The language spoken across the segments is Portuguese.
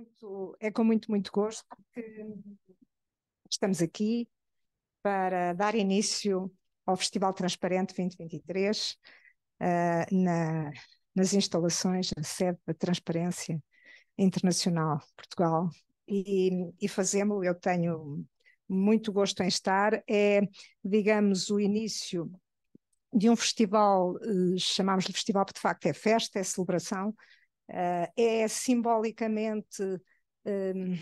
muito, é com muito, muito gosto que estamos aqui para dar início ao Festival Transparente 2023 uh, eh, na, nas instalações, da sede da Transparência Internacional Portugal. E, e fazemos, eu tenho muito gosto em estar, é, digamos, o início de um festival, eh, chamamos-lhe festival, porque de facto é festa, é celebração, uh, é simbolicamente um, ehm,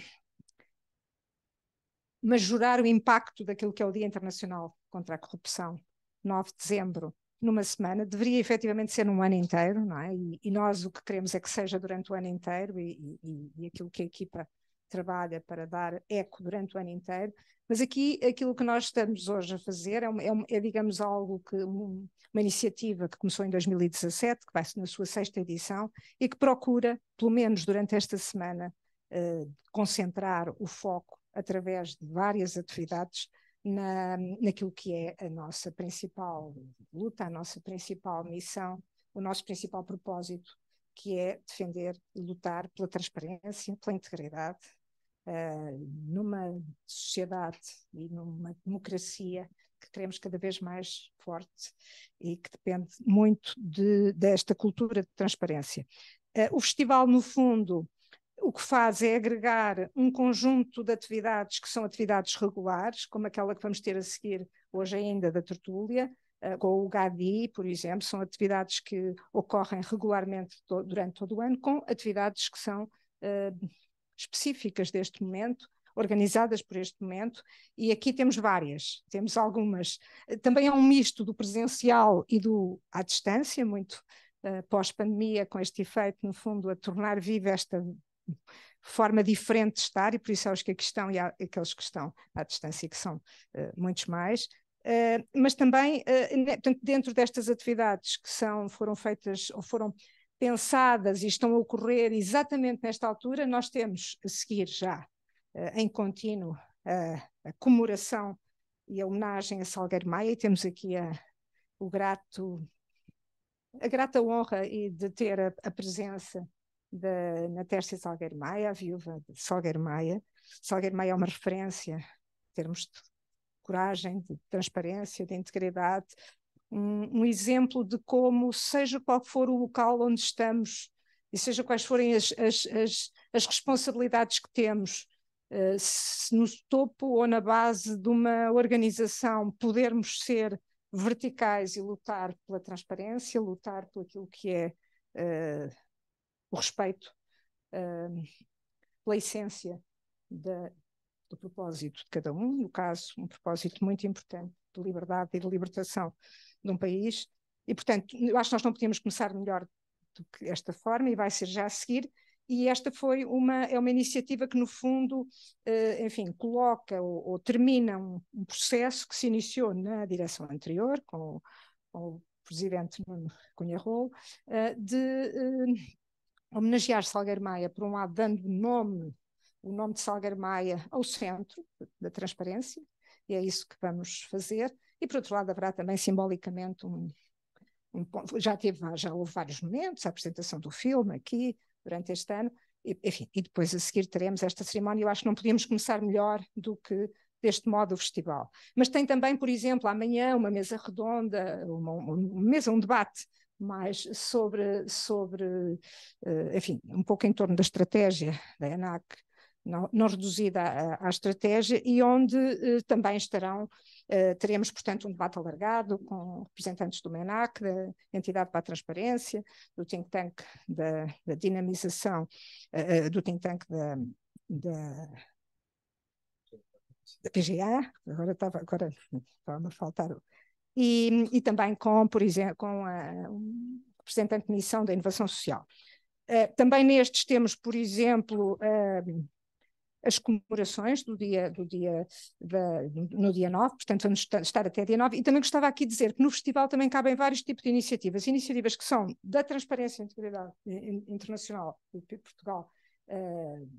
majorar o impacto daquilo que é o Dia Internacional contra a Corrupção, 9 de dezembro, numa semana, deveria efetivamente ser num ano inteiro, não é? E, e nós o que queremos é que seja durante o ano inteiro e, e, e aquilo que a equipa trabalha para dar eco durante o ano inteiro, mas aqui aquilo que nós estamos hoje a fazer é, é, é digamos, algo que um, uma iniciativa que começou em 2017, que vai na sua sexta edição, e que procura, pelo menos durante esta semana, uh, concentrar o foco através de várias atividades na, naquilo que é a nossa principal luta, a nossa principal missão, o nosso principal propósito, que é defender e lutar pela transparência, pela integridade eh, numa sociedade e numa democracia que queremos cada vez mais forte e que depende muito de, desta cultura de transparência. Eh, o festival, no fundo, o que faz é agregar um conjunto de atividades que são atividades regulares, como aquela que vamos ter a seguir hoje ainda da tertúlia, eh, com o GADI, por exemplo, são atividades que ocorrem regularmente durante todo o ano, com atividades que são específicas deste momento, organizadas por este momento, e aqui temos várias, temos algumas. Também é um misto do presencial e do à distância, muito uh, pós-pandemia, com este efeito, no fundo, a tornar viva esta forma diferente de estar, e por isso há os que aqui estão e há aqueles que estão à distância, que são uh, muitos mais. Uh, mas também, portanto, dentro destas atividades que são, foram feitas ou foram pensadas e estão a ocorrer exatamente nesta altura, nós temos a seguir já uh, em contínuo uh, a comemoração e a homenagem a Salgueiro Maia, e temos aqui a, o grato, a grata honra e de ter a, a presença da Natércia Salgueiro Maia, a viúva de Salgueiro Maia. Salgueiro Maia é uma referência em termos de coragem, de transparência, de integridade, um, um exemplo de como, seja qual for o local onde estamos e seja quais forem as, as, as, as responsabilidades que temos, uh, se no topo ou na base de uma organização pudermos ser verticais e lutar pela transparência, lutar por aquilo que é uh, o respeito, uh, pela essência da, do propósito de cada um, no caso, um propósito muito importante de liberdade e de libertação de um país. E, portanto, eu acho que nós não podíamos começar melhor do que esta forma, e vai ser já a seguir. E esta foi uma, é uma iniciativa que, no fundo, eh, enfim, coloca ou, ou termina um, um, processo que se iniciou na direção anterior, com, com o presidente Cunha Rol, eh, de eh, homenagear Salgueiro Maia, por um lado, dando nome o nome de Salgueiro Maia ao centro da transparência, e é isso que vamos fazer. E, por outro lado, haverá também simbolicamente um, um ponto. Já, teve, já houve vários momentos, a apresentação do filme aqui, durante este ano, e, enfim, e depois a seguir teremos esta cerimónia. Eu acho que não podíamos começar melhor do que deste modo o festival. Mas tem também, por exemplo, amanhã uma mesa redonda, uma, uma mesa, um debate mais sobre, sobre, eh, enfim, um pouco em torno da estratégia da ENAC não, não reduzida à, à, estratégia, e onde eh, também estarão, eh, teremos, portanto, um debate alargado com representantes do MENAC, da Entidade para a Transparência, do think tank da, da dinamização, eh, do think tank da, da da PGA, agora estava, agora estava a faltar, e, e também com, por exemplo, com a, um representante de missão da inovação social. Uh, também nestes temos, por exemplo, uh, as comemorações do dia, do dia da, no dia 9, portanto vamos estar até dia 9, e também gostava aqui de dizer que no festival também cabem vários tipos de iniciativas, iniciativas que são da transparência e integridade internacional de Portugal uh,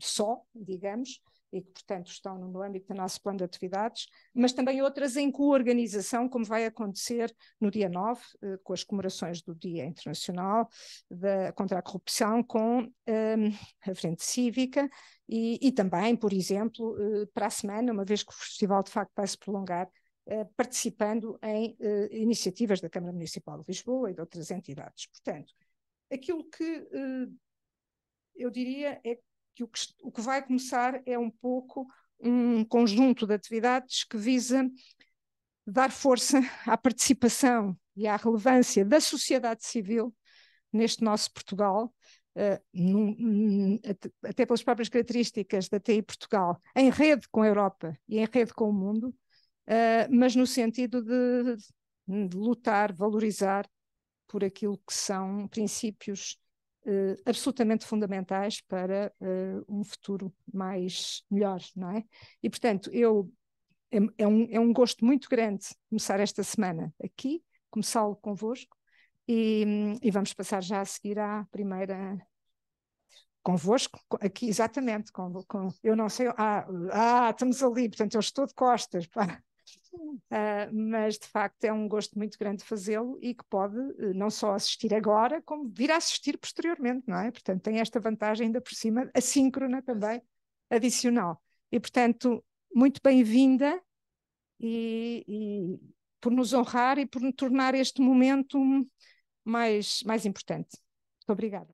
só, digamos, e que, portanto, estão no âmbito do nosso plano de atividades, mas também outras em coorganização, como vai acontecer no dia 9, eh, com as comemorações do Dia Internacional da, contra a Corrupção, com ehm, a Frente Cívica e, e também, por exemplo, eh, para a semana, uma vez que o festival de facto vai se prolongar, eh, participando em iniciativas da Câmara Municipal de Lisboa e de outras entidades. Portanto, aquilo que eu diria é que que o, que o que vai começar é um pouco um conjunto de atividades que visa dar força à participação e à relevância da sociedade civil neste nosso Portugal, uh, num, até pelas próprias características da TI Portugal, em rede com a Europa e em rede com o mundo, uh, mas no sentido de, de, lutar, valorizar por aquilo que são princípios uh, absolutamente fundamentais para uh, um futuro mais melhor, não é? E portanto, eu é, é, um, é um gosto muito grande começar esta semana aqui, começá-lo convosco, e, e vamos passar já a seguir à primeira convosco, aqui exatamente, com, com, eu não sei, ah, ah, estamos ali, portanto eu estou de costas, para Uh, mas de facto é um gosto muito grande fazê-lo e que pode uh, não só assistir agora, como vir a assistir posteriormente, não é? Portanto, tem esta vantagem ainda por cima, assíncrona também, adicional. E portanto, muito bem-vinda e, e, por nos honrar e por tornar este momento mais, mais importante. Muito obrigada.